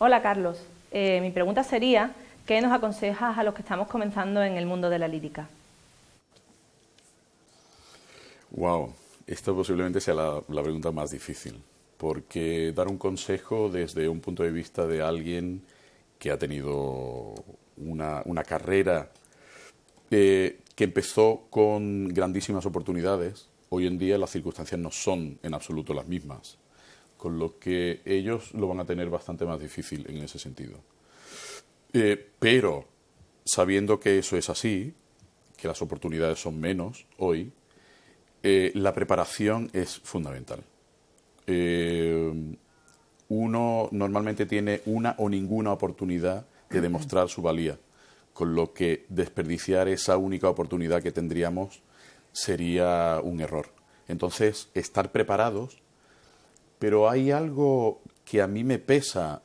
Hola Carlos, eh, mi pregunta sería, ¿qué nos aconsejas a los que estamos comenzando en el mundo de la lírica? Wow, esta posiblemente sea la, pregunta más difícil, porque dar un consejo desde un punto de vista de alguien que ha tenido una, carrera eh, que empezó con grandísimas oportunidades, hoy en día las circunstancias no son en absoluto las mismas con lo que ellos lo van a tener bastante más difícil en ese sentido. Eh, pero sabiendo que eso es así, que las oportunidades son menos hoy, eh, la preparación es fundamental. Eh, uno normalmente tiene una o ninguna oportunidad de demostrar su valía, con lo que desperdiciar esa única oportunidad que tendríamos sería un error. Entonces, estar preparados pero hay algo que a mí me pesa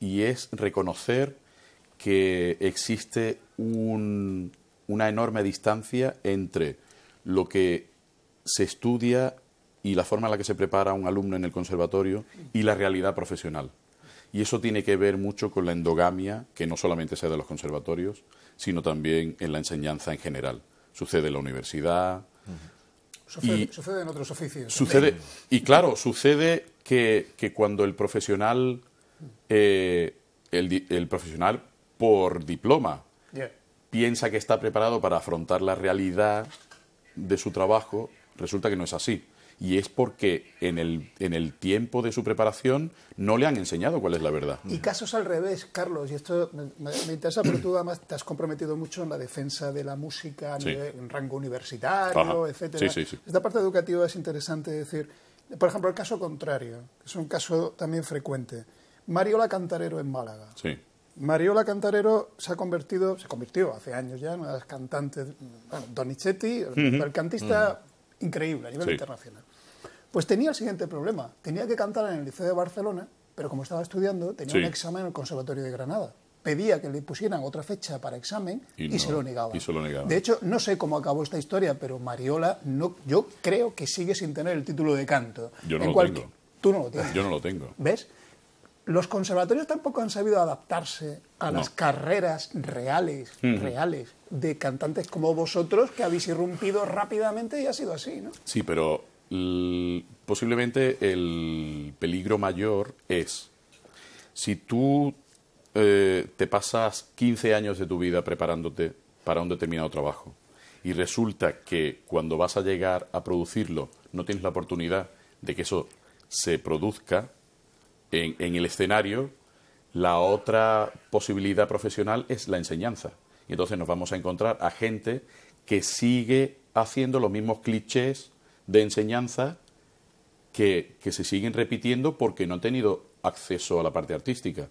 y es reconocer que existe una enorme distancia entre lo que se estudia y la forma en la que se prepara un alumno en el conservatorio y la realidad profesional. Y eso tiene que ver mucho con la endogamia, que no solamente se da en los conservatorios, sino también en la enseñanza en general. Sucede en la universidad, Sucede, en otros oficios. Sucede, y claro, sucede que, cuando el profesional, eh, el, el, profesional por diploma piensa que está preparado para afrontar la realidad de su trabajo, resulta que no es así y es porque en el, en el tiempo de su preparación no le han enseñado cuál es la verdad. Y casos al revés, Carlos, y esto me, interesa, pero tú además te has comprometido mucho en la defensa de la música en, rango universitario, etc. etcétera. Esta parte educativa es interesante decir, por ejemplo, el caso contrario, que es un caso también frecuente. Mariola Cantarero en Málaga. Mariola Cantarero se ha convertido, se convirtió hace años ya, en una de las cantantes, bueno, Donizetti, el cantista mm increíble a nivel internacional. Pues tenía el siguiente problema. Tenía que cantar en el Liceo de Barcelona, pero como estaba estudiando, tenía un examen en el Conservatorio de Granada. Pedía que le pusieran otra fecha para examen y, se, lo y se, lo negaba. De hecho, no sé cómo acabó esta historia, pero Mariola, no, yo creo que sigue sin tener el título de canto. Yo no lo tengo. Tú no lo tienes. Yo no lo tengo. ¿Ves? Los conservatorios tampoco han sabido adaptarse a las carreras reales, reales de cantantes como vosotros que habéis irrumpido rápidamente y ha sido así, ¿no? Sí, pero posiblemente el peligro mayor es si tú eh, te pasas 15 años de tu vida preparándote para un determinado trabajo y resulta que cuando vas a llegar a producirlo no tienes la oportunidad de que eso se produzca en el escenario, la otra posibilidad profesional es la enseñanza. Y entonces nos vamos a encontrar a gente que sigue haciendo los mismos clichés de enseñanza que, se siguen repitiendo porque no han tenido acceso a la parte artística.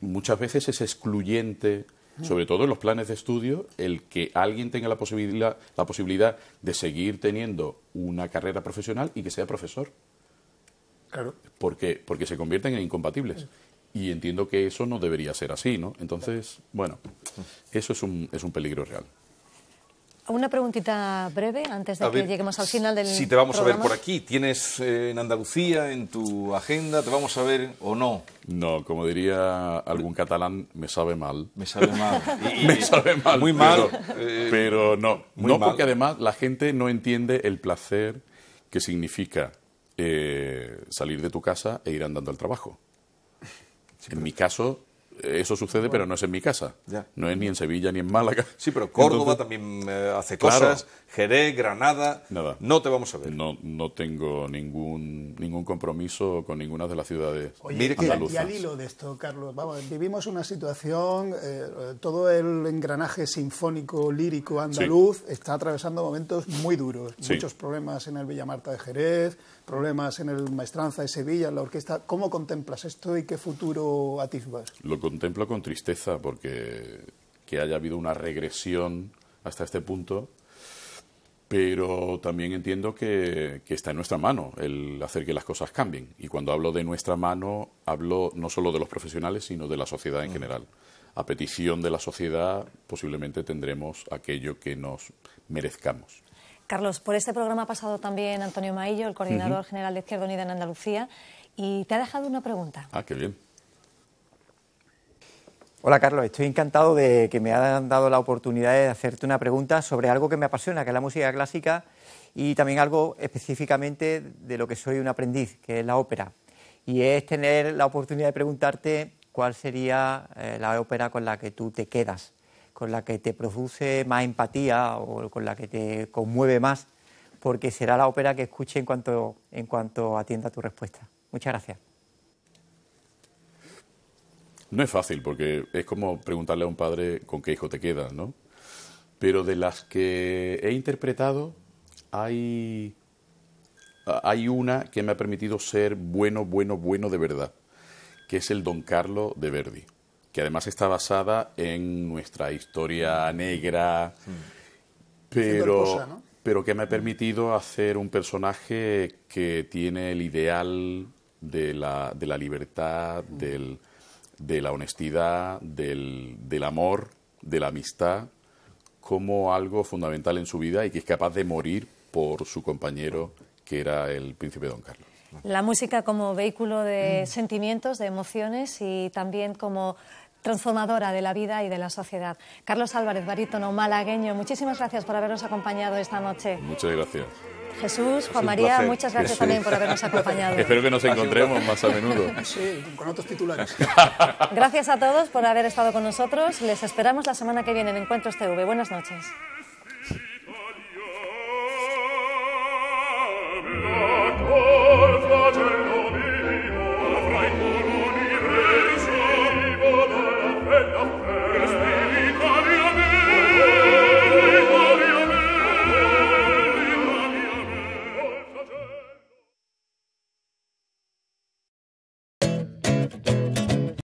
Muchas veces es excluyente sobre todo en los planes de estudio, el que alguien tenga la posibilidad, la posibilidad de seguir teniendo una carrera profesional y que sea profesor. Claro. Porque, porque se convierten en incompatibles y entiendo que eso no debería ser así, ¿no? Entonces, bueno, eso es un, es un peligro real. Una preguntita breve antes de que lleguemos al final del Si te vamos a ver por aquí, ¿tienes eh, en Andalucía, en tu agenda, te vamos a ver o no? No, como diría algún catalán, me sabe mal. Me sabe mal. me sabe mal. Muy mal. Pero, eh, no, no porque además la gente no entiende el placer que significa eh, salir de tu casa e ir andando al trabajo en mi caso, eh, eso sucede, pero no es en mi casa. No es ni en Sevilla ni en Málaga. Sí, pero Córdoba también eh, hace cosas. Jerez, Granada. Nada. No te vamos a ver. No, no tengo ningún, ningún compromiso con ninguna de las ciudades. Mire Y, al hilo de esto, Carlos, vivimos una situación, eh, todo el engranaje sinfónico, lírico andaluz está atravesando momentos muy duros. Muchos problemas en el Marta de Jerez problemas en el Maestranza de Sevilla, en la orquesta. ¿Cómo contemplas esto y qué futuro atisbas? Lo contemplo con tristeza porque que haya habido una regresión hasta este punto, pero también entiendo que, que, está en nuestra mano el hacer que las cosas cambien. Y cuando hablo de nuestra mano, hablo no solo de los profesionales, sino de la sociedad en mm. general. A petición de la sociedad, posiblemente tendremos aquello que nos merezcamos. Carlos, por este programa ha pasado también Antonio Maillo, el coordinador general de Izquierda Unida en Andalucía, y te ha dejado una pregunta. Ah, qué bien. Hola Carlos, estoy encantado de que me hayan dado la oportunidad de hacerte una pregunta sobre algo que me apasiona, que es la música clásica, y también algo específicamente de lo que soy un aprendiz, que es la ópera. Y es tener la oportunidad de preguntarte cuál sería eh, la ópera con la que tú te quedas con la que te produce más empatía o con la que te conmueve más, porque será la ópera que escuche en cuanto, en cuanto atienda tu respuesta. Muchas gracias. No es fácil, porque es como preguntarle a un padre con qué hijo te quedas, ¿no? Pero de las que he interpretado, hay, hay una que me ha permitido ser bueno, bueno, bueno de verdad, que es el Don Carlos de Verdi que además está basada en nuestra historia negra, mm. pero, pero que me ha permitido hacer un personaje que tiene el ideal de la, de la libertad, mm. de la honestidad, del, amor, de la amistad, como algo fundamental en su vida y que es capaz de morir por su compañero, que era el príncipe Don Carlos. La música como vehículo de sentimientos, de emociones y también como transformadora de la vida y de la sociedad. Carlos Álvarez, barítono malagueño, muchísimas gracias por habernos acompañado esta noche. Muchas gracias. Jesús, Juan María, muchas gracias también por habernos acompañado. Espero que nos encontremos más a menudo. Sí, con otros titulares. Gracias a todos por haber estado con nosotros. Les esperamos la semana que viene en Encuentros TV. Buenas noches.